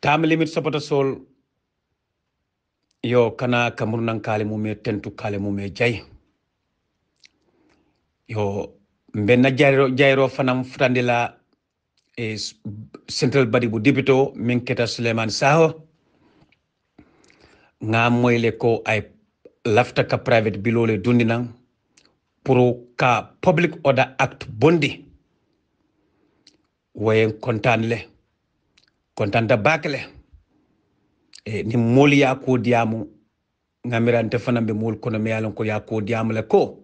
kam limit sopoto sol yo kana kamurnan kale mume tentu kale mume jay yo mbenna jayro jayro fanam futandila e central body bu dibito min keta suleiman saho nga moyle ko ay lafta ka private dundi dundinan pour ka public order act bondi wayen kontan le kontanta bakle e ni moolu ya a diamu ŋamirante fana be moolu kono mi ye a ya ko ye a le ko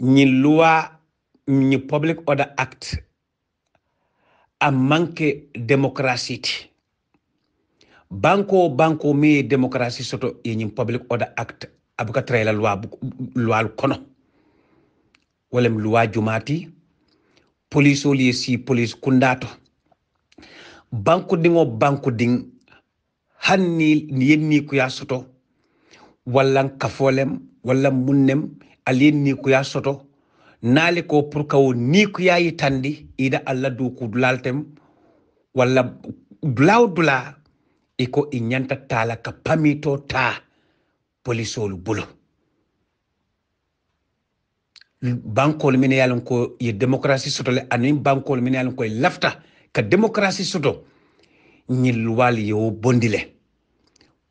ñiŋ luwa ni public order act a manke ke ti banko banko mi ye soto ye ñiŋ public order act abuka buka tara la luwa kono wolem loi luwa police ti ye police kundato banku banku bankudiŋ han ni ni ye niikuya soto walla kafolem walla munnem ali ye niikuya soto naali ko pour ka wo niikuya yitandi ida allah duuku dulal tem walla dulaw dula i ko i ñanta taala ka pamito taa polisolu bulu bankol min ye a lon ko ye démocratie sotole aniŋ bankol min ye a lon ko lafta ka démocratie soto ñil wal yo bondile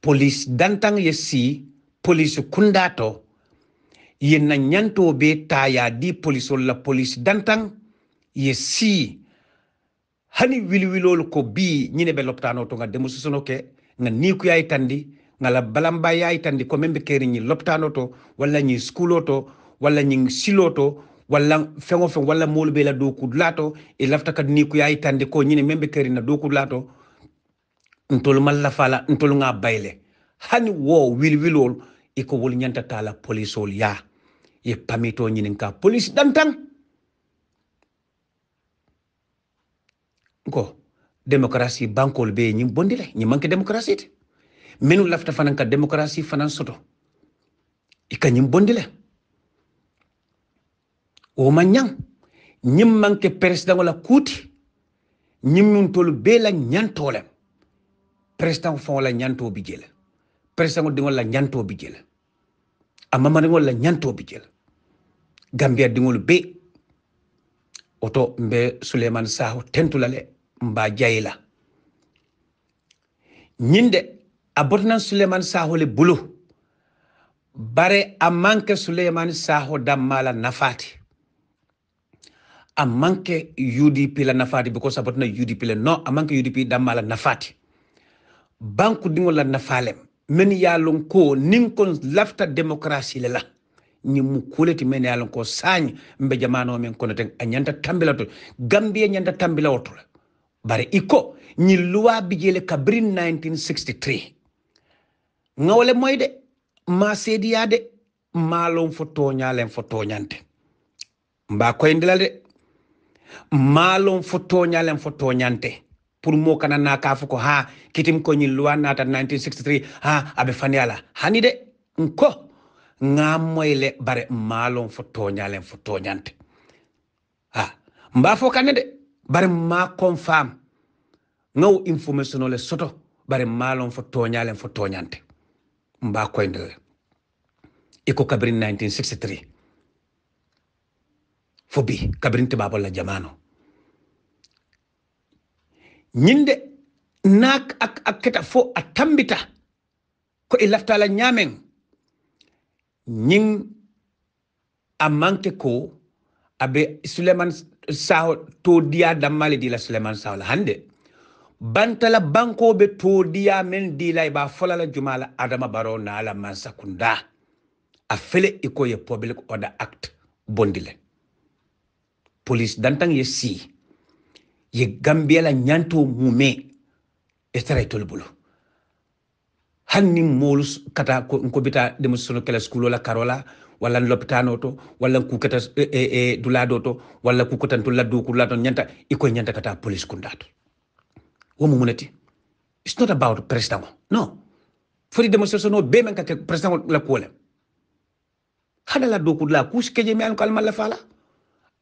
police dantang ye si police kundato ye na ñanto be taya di police la police dantang ye si hani wilwilol ko bi ñine be loptano to nga demususono ke nga ni ku yaay tandi nga la balamba yaay tandi ko membe keri ñi loptano to wala ñi skulo to wala ñi silo to wala fengo feŋ wala moolu be la do kud lato e lafta kad ni ku yayi tande ko nyine membe be keri na dookudu laato ntolu mal lafa fala ntol nga bayle hani wo wil wilol e ko wol nyanta tala police ol ya e pamito nyine ka police dantang ko demokrasi bankol be ye bondile nyi manke demokrasi ti minnu lafita fanaŋ ka demokrasi fanan soto i ka ñiŋ le wo woma ñang ñim manke président la kuuti ñiŋ nun tolu be la ñantolem président fon la ñanto bi jela président dingol la ñanto bi jela amma man ngol la ñanto bi jela gambia dingol be oto mbe suleiman saho tentulale mba jayila ñinde a botanan suleiman saho le bulu bare a manke suleiman saho dammala nafati a manqué udp la nafati because sabatna udp le non a manqué udp la nafati banku dingo la nafalem men yalon ko nin kon lafta démocratie le la ni mu kuleti men yalon ko sañ mbe jamano men kono ten anyanta nyanta tambila to gambia nyanta tambila woto bare iko ni loi jele kabrin 1963 ngawle de ma sediade malon fo toñalen fo toñante mba koyndilal de maalon fo toñalen fo toñante pour mo kana na kafu ko ha kitim ko ñil luwa nata 1963 ha aɓe faniyala hani de nko le bare malon fo toñalen fo toñante ha mba fo kane de bare ma confam ngaw information le soto bare maalon fo toñalen fo toñante mba koyndere iko kabri 1963 fuɓɓi kabirinti baɓolla jamano ñinde naak ak keta fo a tambita ko e laftala ñaamen ñin a manke ko abe suleiman saho to diya dammale dila suleiman la hande bantala bankoɓe to diya men dila e ɓa folala jumala adama baro naala mansakunda a fele ye public order act le police dantang ye si ye gambiyala ñanto mume e tara bulu hanni moolu kata ko bita demo sono kala skulo la karola walla lopitano to walla ku kata e, e, e, dulado to walla ku kotanto laddu ku laddo ñanta iko ñanta kata police kundato womo munati it's not about president no foti démonstration no be men kake president la kuwole hada laddu ku la kus keje mi an ko almalla fala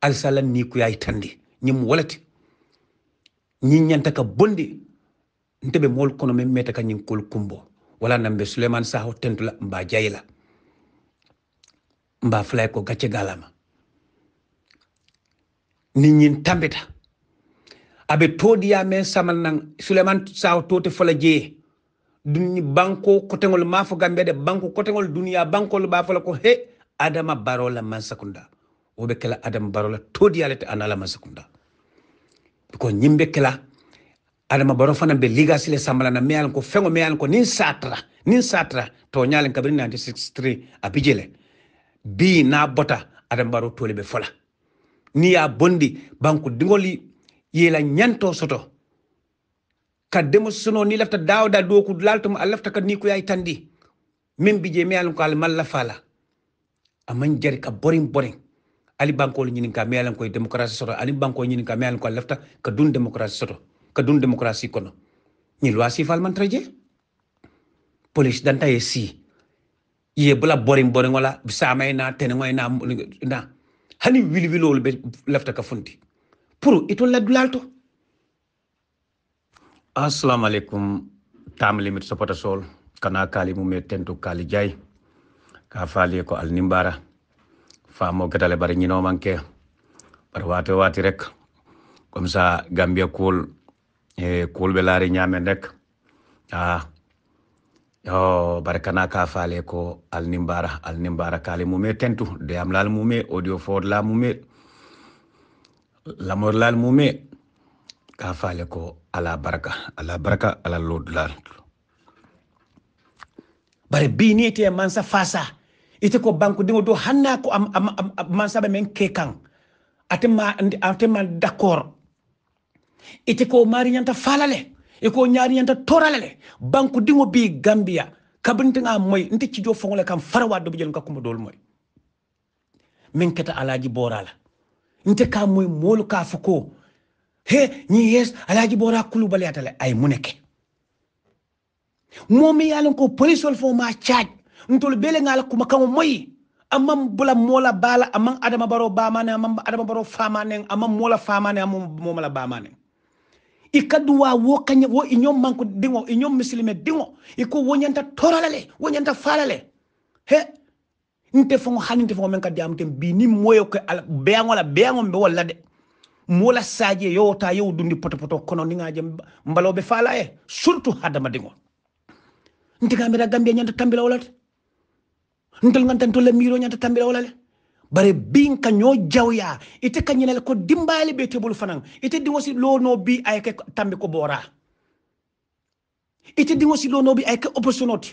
alsalam ni ku yayi tandi ñim walati ñi ñanta ka bondi ntebe mol kono me meta ka ñing kol kumbo wala nambe suleiman saho tentula mba jayila mba fulay ko gacce galama ni ñin tambita abe todi ya men samal nang suleiman saho tote fola jeye dunni banko ko tengol mafo gambe de banko kotengol duniya lu ba fola ko he adama barola man sakunda woɓe kela adama barola todi alete an alama sakunda ko ñimɓe kela adama baro fana be sambala na meyalan ko feŋo meyalan ko nin satara nin satara to ñalen kabiri 1963 a bijele bi na bota adama baro tole be fola ni ya bondi banku dingoli yela ñanto soto ka demo suno ni lafta dawda do ku laltum a lafta ka ni ko yay tandi min bije meyalan ko al malla fala aman jari ka borin borin ali bankolu ñinin ka meyalen koye démocratie soto ali banko ñinin ka meyalen ko lefta ka dun démocratie soto ka dun démocratie kono ñi loi si falman traje police danta ye si ye bula boring boring wala samay na tenengoy na na hani wili wilol be lefta ka fundi pour itol la dulalto to assalamu alaikum tamli mit sopota sol kana kali mu me tentu kali jay ka faali ko al nimbara famo katale bari ñino manke par waate waati rek comme ça gambia cool e eh, cool be laari ñaamen rek a yo bare kana ka faale ko alnimbara alnimbara kaali mume tentu am laal mume audio for la mume lamor laal mume ka faale ko ala baraka ala baraka ala laal bare bi mansa fasa ite ko banque dingo do hanna ko am am man sabe men ke kan ate ma ate ma d'accord ite ko mari nyanta falale e ko nyaari nyanta toralale banque dingo bi gambia kabinte nga moy nti ci do fongole kam farawa do bi jël ngakku mo dol moy men keta alaji borala nti ka moy molu ka fuko he ni yes alaji bora kulu bale atale ay muneke momi yalan ko police wol fo ma tiaj ntol bele ngala kuma kam moy amam bula mola bala amam adama baro bamane amam adama baro famane amam mola famane amam momala bamane wa wo kanya wo inyom manko dingo inyom muslime dingo iko wonyanta toralale wonyanta falale he nte fon hani nte men menka diam tem bini moyo ko al beango la beango be wala de mola saje yo ta yo dundi poto poto kono ninga jem mbalobe be surtout hadama dingo nte gambira gambia nyanta tambila wala ntol ngantan to lamiro nyanta tambira wala le bare bin ka nyo jawya ite ka nyinal ko dimbali be tebul fanan ite di wasi lo no bi ay ke tambi ko bora ite di wasi lo no bi ay ke opportunity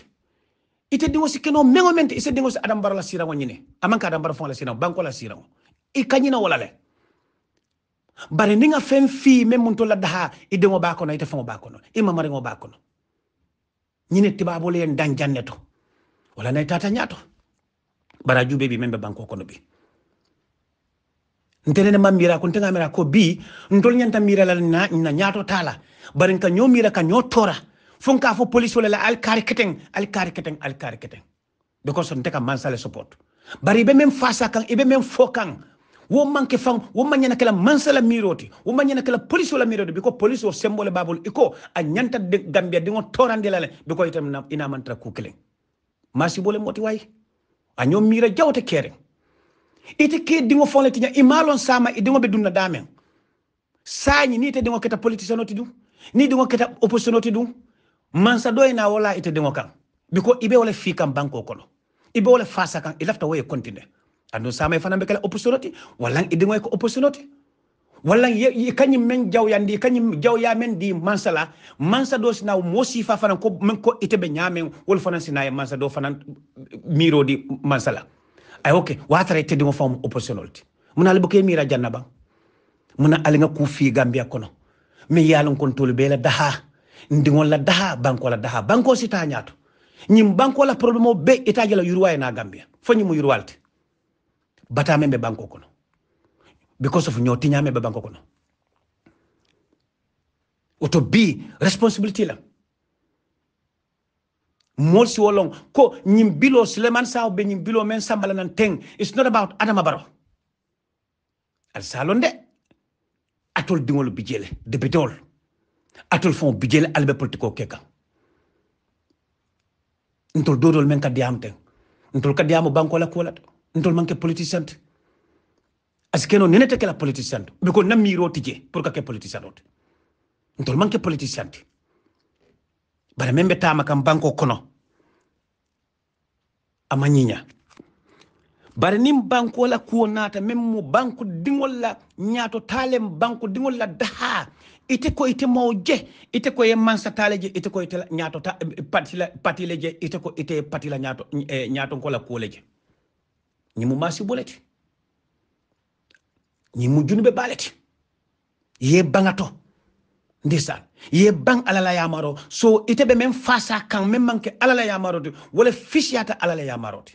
ite di keno mengo mente ite di adam barala sira wanyine aman ka adam bar fon la sira banko la sira wala le bare ninga fem fi mem mun to la daha ide mo bakono ite fon bakono ima mare mo bakono nyine tibabo le dan janneto wala nay tata nyato bara juɓe ɓe memɓe banque o kono bi ntelene ma mira ko ntenga mira ko bi ndol nyanta mira la na, na nyato tala barin ka ñoo mira ka ñoo tora fon fo police wala al keten alkari keten alkari keten because man sale support bari be mem fasa kan ibe mem fo kan wo manke fam wo manyana kala sale miroti wo manyana kala police wala miroti biko police wo sembole babul iko a nyanta de gambia dingo torande lale biko itam ina mantra ku kelen masi bole moti way año mira jawte kere ite ke dingo fonle tinya imalon sama e dingo be dunna damen sañi ni te dingo keta politicien oti dum ni dingo keta opposition oti dum man sa doyna wala ite dingo kan biko ibe wala fi kam banko kono ibe wala fasa kan ilafta waye kontine andon sama e fanan be kala opposition oti wala e dingo ko opposition oti walla kañum men jawyandi kañum jawya men di mansala mansa do sina mo sifa fanan ko men ko iteɓe ñamen wol fanan sina e mansa do fanan miro di mansala ay ok watara mo fam opportunity muna le bokoye mira janna ban muna nga ku fi gambia kono min yalon kon tolu bela daha ndi ngol la daha banko la daha banko sita nyaato ñim banko la probléme be itaji la yurwa na gambia fo ñimo yurwalte batamen ɓe banko kono because of ñoo tiñaame baba ngoko kono oto bi responsibility la mool si wolong ko nyim bilo suleman saw be nyim bilo men sambala nan teng it's not about adama baro al salon de atol dingol bi jele de bitol atol fon bi jele albe politiko keka ntol dodol men ka teng ntol ka diamu banko la kolat ntol manke politicien asi keno nenete kela politician to ɓe ko tije je pour que ke politician ote ntol manke politician te bara men tama kam banko kono ama ñiña bare nin banko la kuwo naata men banko diŋol la ñaato taalen banko diŋol la daha ite ko ite mawo je ite ko ye mansa tale je ite ko ite la ñaato ta eh, patila patile je ite ko ite patila ñaato ñaatonko eh, la kuwo le je ñimu maasi bolete ñi mujjunu be baaleti ye bangato ndisan ye bang alala yamaro so ite be men à kan men manke alala yamaro de wala fichiata alala yamaro de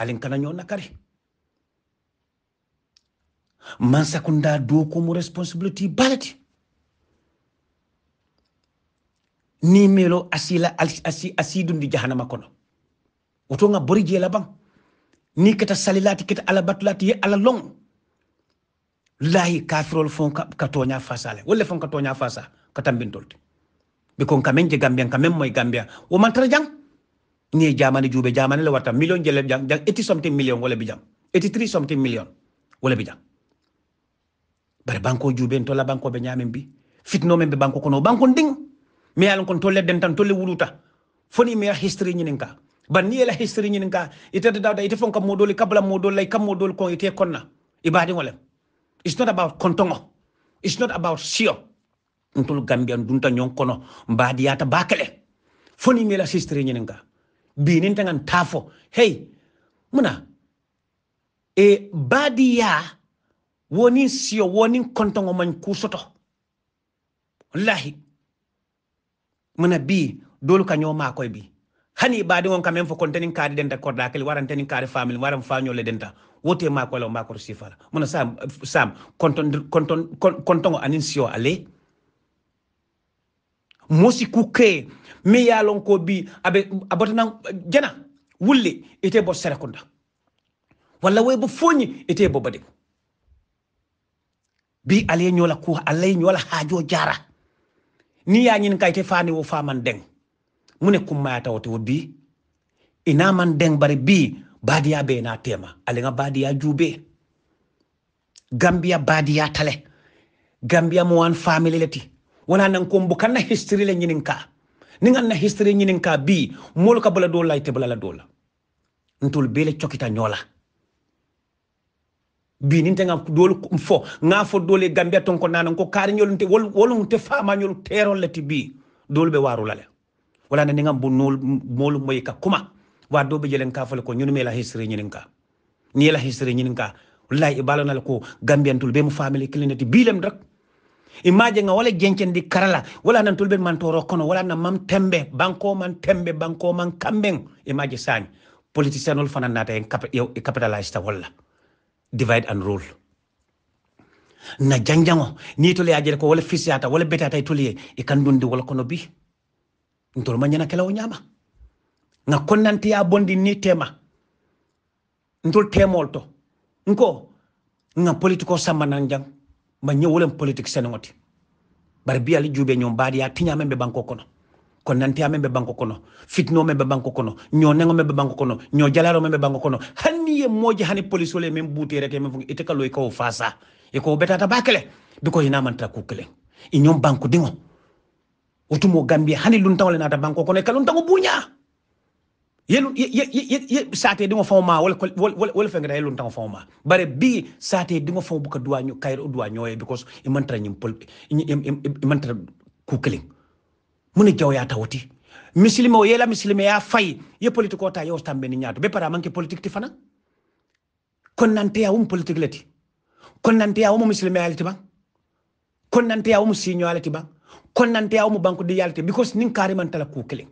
alin kana ñoo nakari man sakunda do ko mu responsibility baleti ni melo asila asi asidundi jahanama kono woto nga bori la bang ni kata salilati kata alabatulati ye ala long lahi kafirol fon ka, fasale wolle fon ka fasa ka tambintolte bi kon kamen je gambian kamen moy gambia wo man tara jang ni e jamane jube jamane la wata million jele jang jang eti something million wala bi jang eti 3 something million wala bi jang bare banko jube to la banko be nyamen bi fitno men be banko kono banko ding me yalon kon tolle den tan tolle wuluta foni me history nyinen ka banni yela history ñinin ka itete dawda ite fonka modol kabla modol lay kam modol ko ite konna ibadi ngolem it's not about kontongo it's not about sio ntul gambian dunta ñon kono mbadi yata bakale foni mela history ñinin ka bi nin tangan tafo hey muna e badiya woni sio woni kontongo man ku soto wallahi muna bi dolu ka ñoma koy bi hani baadiŋo ka kamen fo kontenin kaari denta korda waran warantenin kaari famil waran fañole denta wote ma ko sifala mona sam sam konton konton konton anin sio ale mosi kuke mi yalon ko bi abe abotana jana wulle ite bo konda wala way bo fogni ite bo bade bi ale nyola ku ale nyola hajo jara ni ya nyin kayte fani wo faman deng mu ne kummaya tawote wo bi ina man deng bari bi badiya be na tema ale nga badiya jube gambia badiya tale gambia mo wan family leti wala nan ko kan na history le nyinin ka ni nga na history nyinin ka bi mol ka bala do lay te bala la do la ntul be le chokita nyola bi ni tanga dol fo nga fo do le gambia ton ko nanan ko kar nyolunte wol wolunte fama nyol terol leti bi dol be waru lale wala na ninga bunul molu moy ka kuma wa do be jelen ka fal ko ñun me la history ñin ka ni la history ñin ka wallahi ibalana ko gambian be mu family clinic bilem rek imaje nga wala jenkendi karala wala nan tulbe man toro kono wala na mam tembe banko man tembe banko man kambeng imaje sani politician fanan nata yow capitalist wala divide and rule na janjango ni to ajere ko wala fisiyata wala betata to le e kandundi wala kono bi ntolu ma kela ñama nga ya bondi ni tema ntol temol to nko nga politiko sammanan jang ma ñewolem politique senoti bari biyali juube ñoom ya tinya membe banko kono konnantiya ya membe banko kono fitno membe banko kono ño nengo men banko kono ño jalaro men banko kono hani ye moji hani polisi wole men buute rek men fu ite kaloy ko faasa e betata bakele biko ina man kukele inyom banko dingo utumo gambia hani luntawole nata banko kono ka luntago buña yelu sate dingo faw ma wala wala wala fengra yelu tan faw ma bare bi sate dingo faw buka ka duwanyo kayro duwanyo e because e mantra nyim pol e mantra ku keling mune jaw ya tawti muslimo o yela misilima ya fay ye politiko ta yo tambe ni nyaato be para manke politique ti fana kon nante ya um politique lati kon nante ya um misilima ya leti ba kon nante ya um sinyo lati ba konnante yaw awmo banque de yalte because nin tala ku kelen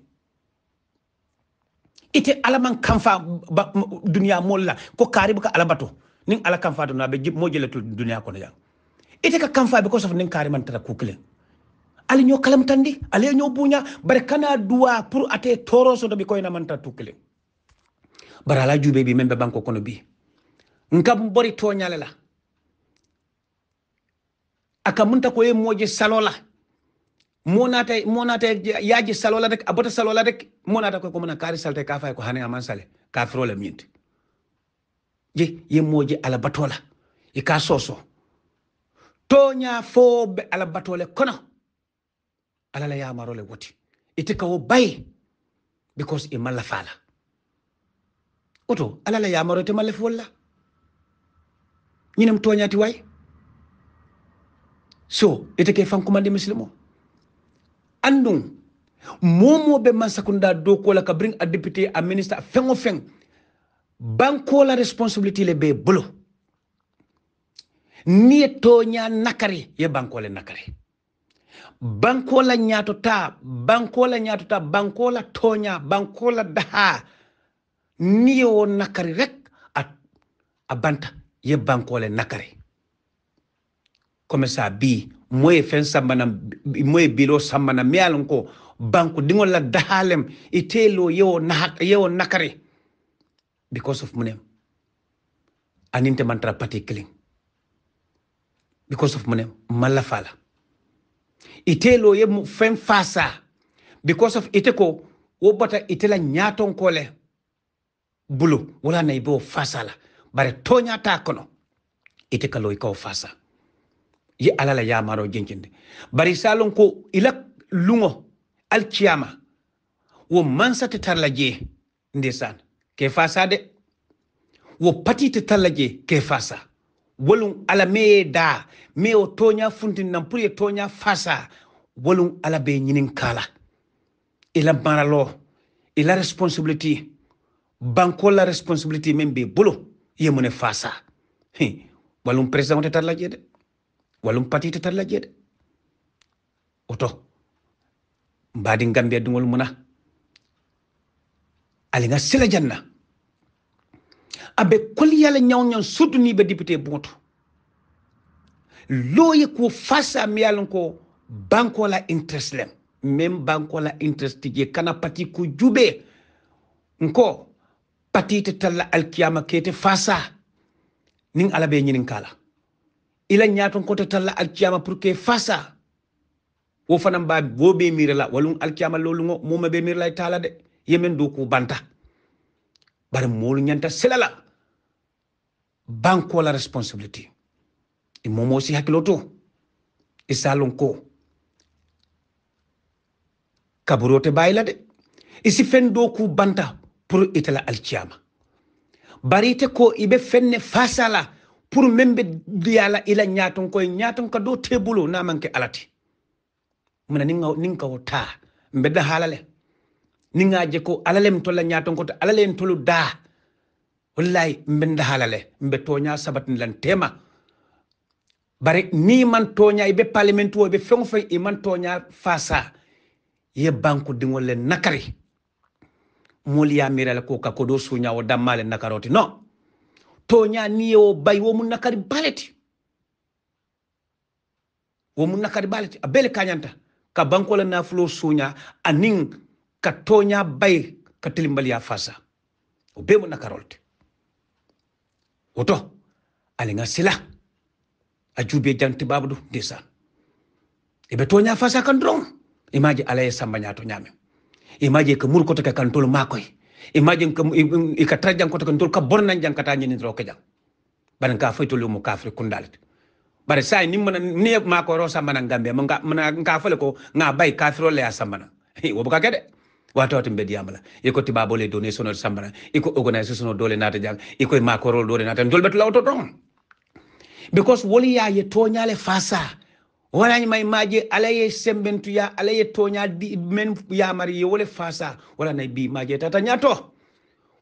ite alaman kanfa duniya molla ko karibu ka ala bato nin ala kanfa to nabe mo jeletul duniya ko jang ite ka kanfa because of nin tala ku kelen ali ñoo tandi ali ñoo buña bare kana dua pour ate so do bi koyna manta tukle bara la jube bi membe ko no bi ngam bori toñale la aka munta ko e moje salola monata monata yaji salola rek abota salola rek monata ko mona kari salte ka fay ko hane aman sale ka frola mint je ye moji ala batola e ka soso tonya nya fo be ala batole kono ala la yamarole woti itika wo bay because e mala fala oto ala la yamaro te malla folla ñinem toñati way so itike fankuma de muslimo andun momo be mansakunda do ko la ka a député a ministre a fengo feng banko la responsibility le be bulo ni tonya nakari ye banko le nakari banko la nyato ta banko la nyato ta banko la tonya banko la daha ni yo nakari rek a, a banta ye banko le nakari comme ça bi moye fen sambana moye bilo sambana mi ko banko dingol la dahalem itelo yo nahak yo nakare because of munem aninte mantra pati killing because of munem mala fala itelo ye fen fasa because of iteko ko wo bota ite la nyaton kole bulu wala na ibo fasa la bare tonya takono itekalo ite ikaw fasa ye alala yamaro jenkinde bari salon ko ila lungo alkiyama wo mansate tarla je ndesan ke fasa de wo patite tarla je ke fasa wolum ala meye da me o toña funtin nan pour ye toña fasa wolum ala be ñinin kala ila maralo ila responsibility banko la responsibility men be bolo ye mune fasa walum président tarla je de walum patiti tan lajjeede oto mbaadi gambiya dugol muna aliŋa sila janna abe kolyala ni be député buŋoto looye ko fasa mi ko ko la interest lem même la interest je kana pati ku jube nko patite talla alkiyama kete fasa ning alabe be kala ila ñatonkoto talla alkiyama pour que fasa wo fanan ba wo be mirala walun alkiyama lolungo moma be mirala taala de yemen do ku banta bari molu ñanta selala banko la responsibility e momo si hakiloto e salon ko kaburote bayla de isi fen do ku banta pour itala alkiyama barite ko ibe fenne fasala pour membe diyala ila ñaton koy ñaton ko do tebulo na manke alati ni nga ni nga wota mbedda halale ninga je ko alalem tolla ñaton ko to alalen tolu da wallahi mbenda halale mbe toña sabat lan tema bare ni man toña be parlement wo be fengo fay e man toña fasa ye banku dingol le nakari mol ya mirala ko ka ko do suñawo damale nakaroti non toña niye wo bayi womun na kadi balete womun na kadi balete a bele kañanta ka bankola nafulo suña anin ka toña bayi ka telimbaliya fasa o be mu nakarolte ali aliŋa sila a juube janti babudu ndesa ibe toña fasa kan doroŋ imaji ala ye sambañato ñamen imaji ka murkoto ke kantolu e majin kam ka tarjan ko to ka bornan jang kata nyin ndro kajang ban ka fayto lu mu kafri kundalit bare sa ni mana ni ma ko rosa mana gambe manga mana ka fale ko nga bay kafiro le asamana wo buka kede wato to mbedi amala e ko tiba donné sono sambana e ko sono dole nata jang e ko ma ko rol dole nata ndol lawto don because woli ya ye toñale fasa wonañi may maje alaye sembentuya alaye tonya di men yamari ye wole fasa wala nay bi maje tata ñato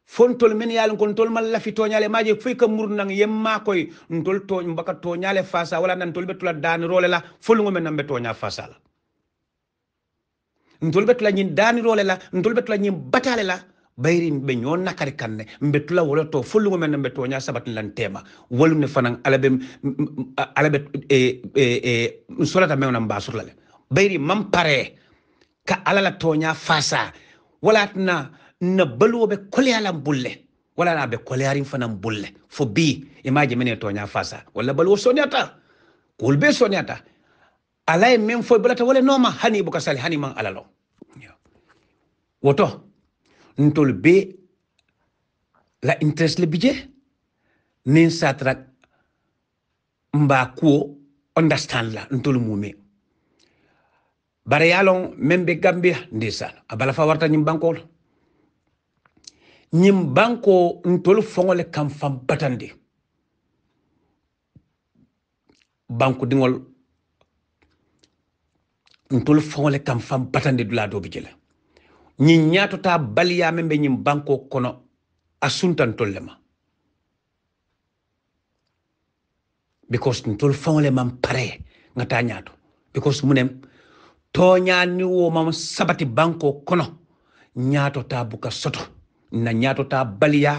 fontol men yalon kon tol mal lafi toñale maje fuy ka murnang yemma koy ntol toñ mbaka toñale fasa wala nan tol betula dan role la folungo men nambe tonya fasa la ntol betula ñin dan role la ntol betula ñin batale la bayri be ñoo nakari kan kanne mbetula wala to follugo men mbe toña sabatin lan tema walu ne fanan alabe alabe e e e solata mewna mba sotlale bayri mam pare ka alala toña fasa wala na na baluwo be kolyalam bulle wala na be kolyarin fanan bulle fo bi imaje mene toña fasa wala baluwo sonyata kulbe sonyata alay e men fo bulata wala noma hani buka bukasali hani man alalo woto ntol la interest le bije nin satrak mba kuo understand la ntol mume bare yalon membe gambia ndesan abala fa warta nyim bankol nyim banko ntol fongole kam fam batande banko dingol ntol fongole kam fam batande dula do bijela ñi ñaatota baliyame be ñin banko kono a le ma because ntol faŋole maŋ paree ŋa taa ñaato because munem tooñaani wo maŋ sabati banko kono ñaatota buka soto na ñaatota baliya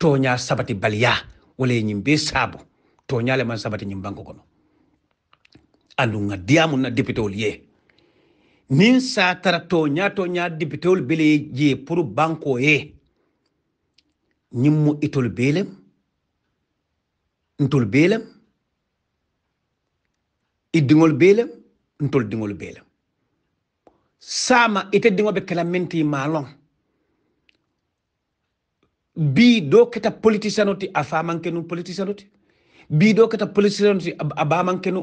tooña sabati baliya wala ye ñiŋ bee saabu le maŋ sabati ñiŋ banko kono andu diyaamu na dipitewolu yee min satara toña toña dibitewol bele je pour banko ye ñiŋ mu itol belem ntol belem iddiŋol belem ntol diŋol belem sama ite diŋo be kela minti maloŋ bi do keta politiciano ti a famankenu politiciano ti bi do keta politiciano ti a bamankenu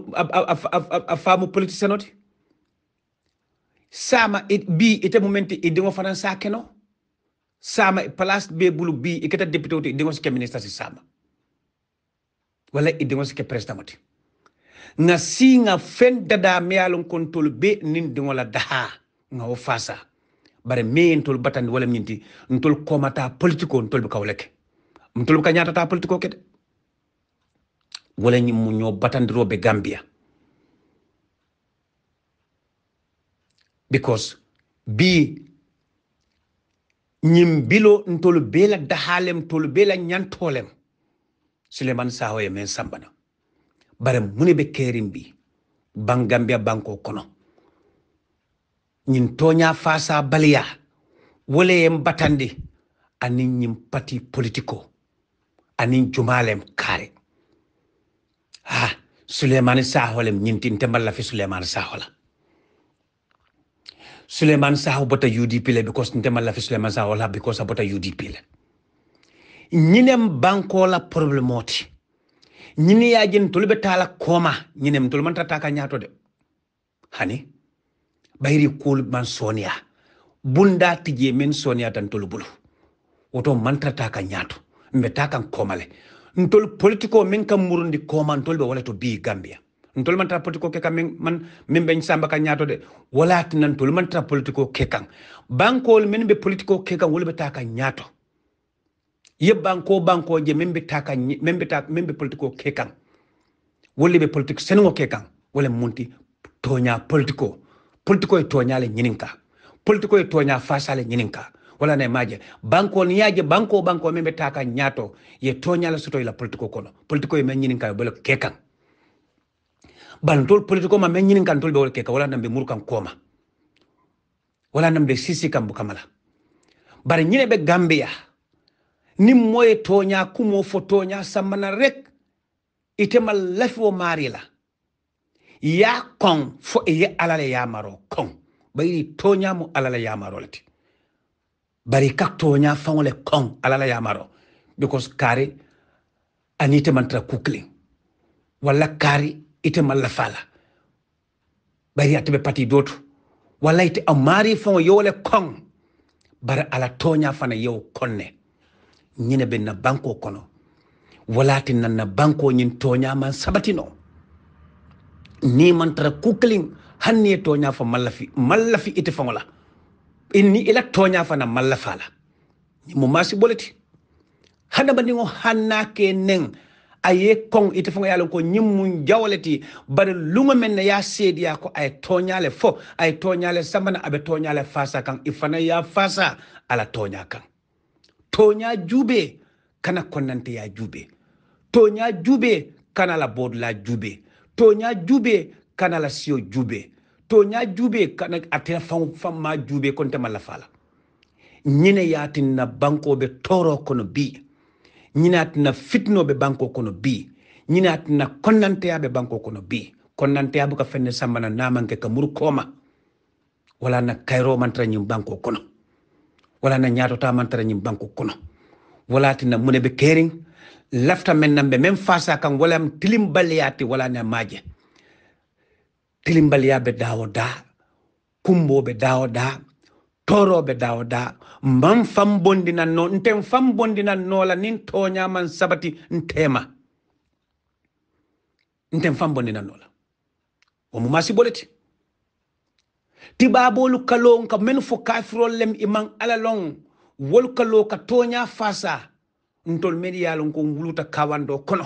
a famu politiciano ti sama it bi ite momenti e dingo fanan sakeno sama place be bulu bi e keta député wote dingo sike minister si sama wala e dingo sike president wote nga si nga fen dada meyalon kontol be nin dingo la daha nga ofasa bare me ntol batandi wala nyinti ntol komata politiko ntol be kawleke ntol ka nyata ta politiko kete wala nyimu nyo batandiro robe gambia because bi ñim bilo ntolu bela dahalem tolu bela ñantolem suleiman saho ye men sambana bare muni be kerim bi bangambia banko kono ñin toña fasa baliya wole yem batandi ani ñin pati politiko ani jumalem kare ha suleiman saholem ñintin tembal la fi suleiman la Suleiman Saho bota UDP le because ntema la fi Suleiman Saho la because bota UDP le ñinem banko la problème oti ñini ya jin tulbe tala koma ñinem tul man tata ñato de hani bayri kul man sonia bunda tije men sonia tan tul bulu woto man tata ka ñato mbe takan komale ntol politiko men kam murundi koma ntol be wala to bi gambia ntol man trapolitiko politiko ke kam man min ben samba ka nyato de wala tinan tol man trapolitiko politiko ke kan bankol min be politiko ke kan wala be ta ka nyato ye banko banko je min be ta ka min be ta min be politiko ke kan wala be politiko senngo ke kan wala munti tonya politiko politiko e tonya le nyininka politiko e tonya fasale nyininka wala ne maje banko ni yaje banko banko min be ta ka nyato ye tonya le soto ila politiko kono politiko e men nyininka be ke kan bantol politiko ma men ñinin kan tol be wol ke wala nambe murkan koma wala nambe sisi kan bu kamala bari ñine be gambia ni moye toña kumo fo toña samana rek itema lafo mari la ya kon fo e alale ya maro kon bayri toña mu alale ya maro lati bari kak toña fawle kon alale ya maro because kari anite mantra kukli wala kari ite malla fala bari ate be pati doto walla ite a maari fon yowle kon bara ala toña fana yew konne ñine be na banko kono walati nanna banko ñin toñaman sabatino ni mantara kukalin hanni ye toña fa mallafi mallafi ite faŋola inni ila toña fana mallafa la ñimo masi boleti hadamadiŋo hanna ke neŋ aye kon ite fo yala ko nyimmun jawlati bare lunga men ya sedi ya ko ay toñale fo ay toñale samana abe toñale fasa kan ifana ya fasa ala toña kan toña jube kana konnante ya jube toña jube kana la bodla jube toña jube kana la sio jube toña jube kana atena fam fam ma jube kon te mala fala yatin na banko be toro kono bi ñinatina be banko kono bi konnanteya be banko kono bi konnanteyaɓe ka fenne sammana namanke ka mur koma wala na kayro mantara ñim banko kono wala na ñatota mantara ñim banko kono wala tina be kering lafta men be même fasa kan walam tilimbaliyati wala na maje tilimbaliyaɓe dawo da be dawo da toroɓe dawda mban fam bondinanno nten fam bondinannola nin toñaman sabati ntema nten fam bondinannola womo masi bolete tibabolu kalon ka men fo kafirollem iman alalon wol kalo ka toña fasa ntol men yalon ko wuluta kawando kono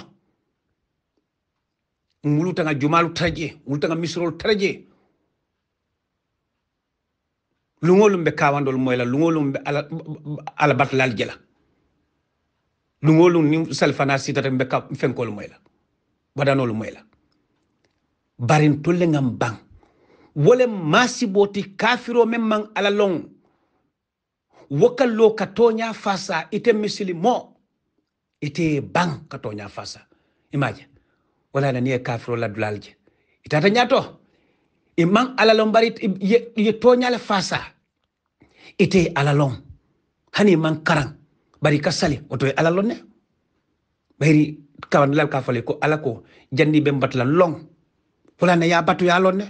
wulutaga jumalu taraje wulutaga misrol taraje luŋolum be kawandol la luŋolum be ala alabatalal jela luŋolum ni salfana sitata be ka fenkol moyla wadanolu moyla barin tolle ngam bang wole masiboti kafiro men man ala long wokallo ka toña fasa ite misili mo ite bang ka toña fasa imaje wala na niye kafiro la dulalje itata ñato e man alalon bari ye toñale fasa ite alalon hani man karaŋ bari ka sali woto ala e alalon ne bayri kawanlal ka fale ko ala ko jandi be mbatla long fulana ya batu ya lon ne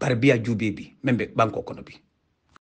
bar biya juube bi membe banko kono bi